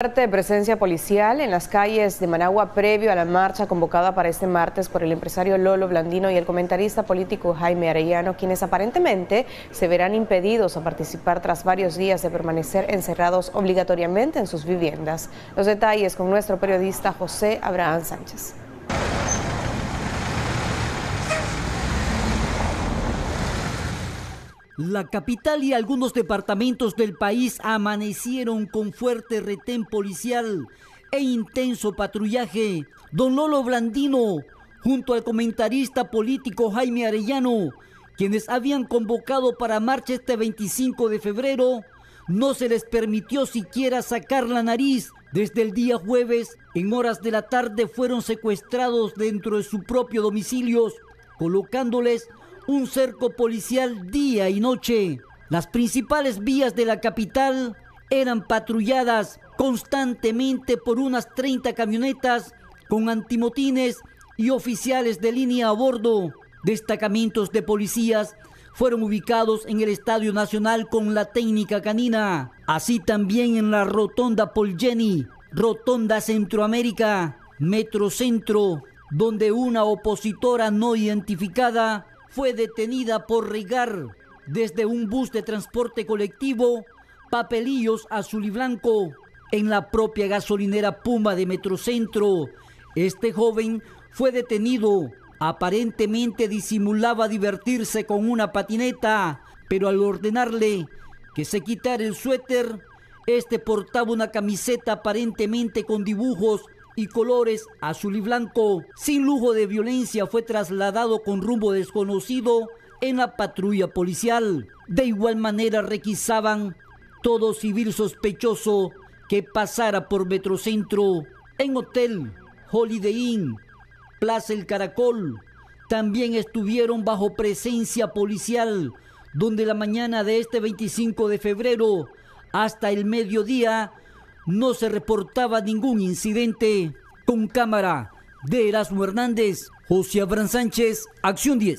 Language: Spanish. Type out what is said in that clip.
de presencia policial en las calles de Managua previo a la marcha convocada para este martes por el empresario Lolo Blandino y el comentarista político Jaime Arellano, quienes aparentemente se verán impedidos a participar tras varios días de permanecer encerrados obligatoriamente en sus viviendas. Los detalles con nuestro periodista José Abraham Sánchez. La capital y algunos departamentos del país amanecieron con fuerte retén policial e intenso patrullaje. Don Lolo Blandino, junto al comentarista político Jaime Arellano, quienes habían convocado para marcha este 25 de febrero, no se les permitió siquiera sacar la nariz. Desde el día jueves, en horas de la tarde, fueron secuestrados dentro de su propio domicilios, colocándoles un cerco policial día y noche. Las principales vías de la capital eran patrulladas constantemente por unas 30 camionetas con antimotines y oficiales de línea a bordo. Destacamentos de policías fueron ubicados en el Estadio Nacional con la técnica canina, así también en la Rotonda Polgeni, Rotonda Centroamérica, Metrocentro, donde una opositora no identificada fue detenida por regar desde un bus de transporte colectivo papelillos azul y blanco en la propia gasolinera Puma de Metrocentro. Este joven fue detenido. Aparentemente disimulaba divertirse con una patineta, pero al ordenarle que se quitara el suéter, este portaba una camiseta aparentemente con dibujos y colores azul y blanco. Sin lujo de violencia fue trasladado con rumbo desconocido en la patrulla policial. De igual manera requisaban todo civil sospechoso que pasara por Metrocentro, en hotel, Holiday Inn, Plaza El Caracol. También estuvieron bajo presencia policial, donde la mañana de este 25 de febrero hasta el mediodía no se reportaba ningún incidente. Con cámara de Erasmo Hernández, José Abrán Sánchez, Acción 10.